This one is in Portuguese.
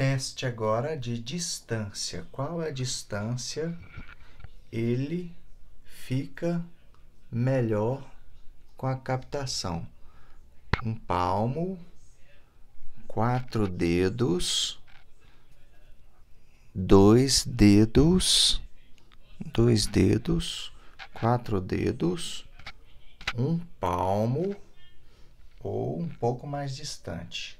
teste agora de distância. Qual é a distância ele fica melhor com a captação? Um palmo, quatro dedos, dois dedos, dois dedos, quatro dedos, um palmo ou um pouco mais distante.